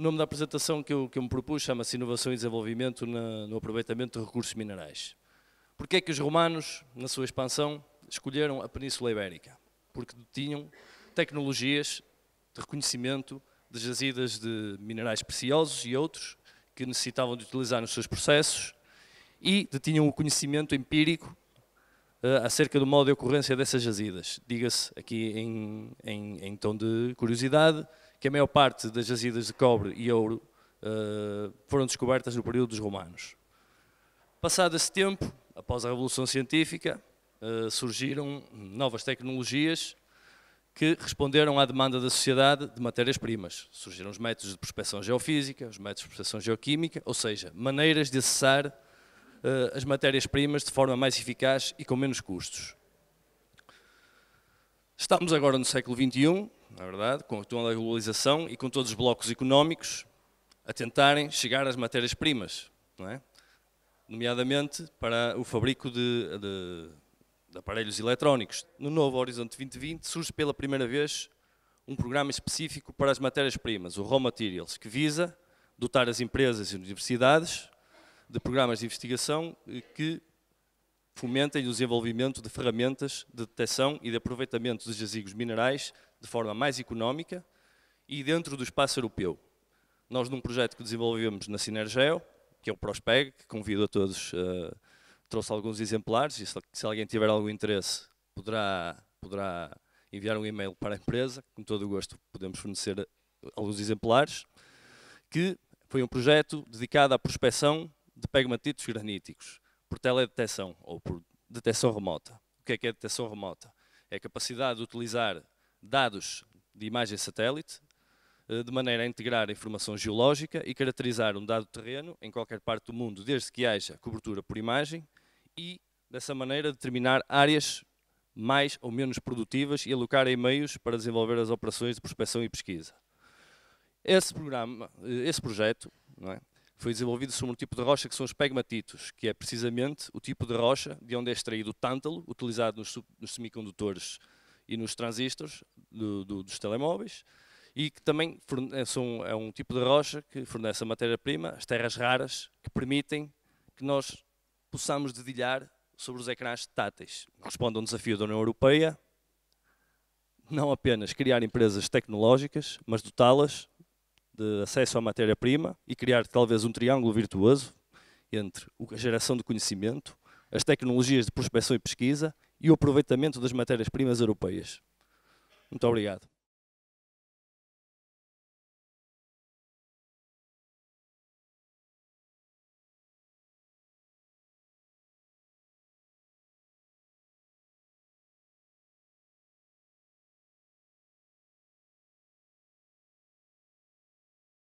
O nome da apresentação que eu, que eu me propus chama-se Inovação e Desenvolvimento na, no Aproveitamento de Recursos Minerais. Porquê é que os romanos, na sua expansão, escolheram a Península Ibérica? Porque tinham tecnologias de reconhecimento de jazidas de minerais preciosos e outros que necessitavam de utilizar nos seus processos e detinham o conhecimento empírico uh, acerca do modo de ocorrência dessas jazidas. Diga-se aqui em, em, em tom de curiosidade, que a maior parte das jazidas de cobre e ouro uh, foram descobertas no período dos romanos. Passado esse tempo, após a Revolução Científica, uh, surgiram novas tecnologias que responderam à demanda da sociedade de matérias-primas. Surgiram os métodos de prospecção geofísica, os métodos de prospecção geoquímica, ou seja, maneiras de acessar uh, as matérias-primas de forma mais eficaz e com menos custos. Estamos agora no século XXI, na é verdade, com toda a globalização e com todos os blocos económicos a tentarem chegar às matérias-primas, é? nomeadamente para o fabrico de, de, de aparelhos eletrónicos. No novo Horizonte 2020 surge pela primeira vez um programa específico para as matérias-primas, o Raw Materials, que visa dotar as empresas e universidades de programas de investigação eh, que fomentem o desenvolvimento de ferramentas de detecção e de aproveitamento dos jazigos minerais de forma mais económica e dentro do espaço europeu. Nós, num projeto que desenvolvemos na Sinergeo, que é o Prospeg, que convido a todos, uh, trouxe alguns exemplares, e se alguém tiver algum interesse, poderá, poderá enviar um e-mail para a empresa, com todo o gosto podemos fornecer eh, alguns exemplares, que foi um projeto dedicado à prospecção de pegmatitos graníticos por teledetecção ou por detecção remota. O que é que é detecção remota? É a capacidade de utilizar dados de imagem satélite eh, de maneira a integrar a informação geológica e caracterizar um dado terreno em qualquer parte do mundo, desde que haja cobertura por imagem e, dessa maneira, determinar áreas mais ou menos produtivas e alocar em meios para desenvolver as operações de prospecção e pesquisa. Esse programa, eh, esse projeto, é? foi desenvolvido sobre um tipo de rocha que são os pegmatitos, que é precisamente o tipo de rocha de onde é extraído o tântalo, utilizado nos, nos semicondutores e nos transistores do, do, dos telemóveis, e que também é, são, é um tipo de rocha que fornece a matéria-prima, as terras raras, que permitem que nós possamos dedilhar sobre os ecrãs táteis. Responde a um desafio da União Europeia, não apenas criar empresas tecnológicas, mas dotá-las de acesso à matéria-prima e criar talvez um triângulo virtuoso entre a geração de conhecimento, as tecnologias de prospecção e pesquisa e o aproveitamento das matérias-primas europeias. Muito obrigado.